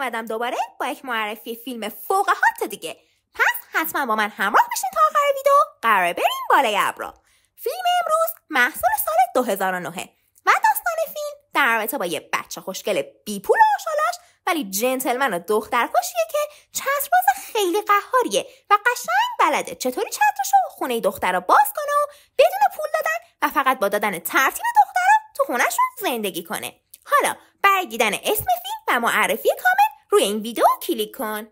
اومدم دوباره با یک معرفی فیلم فوق تا دیگه پس حتما با من همراه بشین تا آخر ویدیو قرار بریم بالای ابرا فیلم امروز محصول سال 2009 و داستان فیلم در رابطه با یه بچه خوشگل بی پول و آشالاش ولی جنتلمن و دخترکشیه که چترباز خیلی قهاریه و قشنگ بلده چطوری چترشو خونه رو باز کنه و بدون پول دادن و فقط با دادن ترتیب رو تو خونهشون زندگی کنه حالا برگیدن اسم فیلم و معرفی روی این ویدیو کلیک کن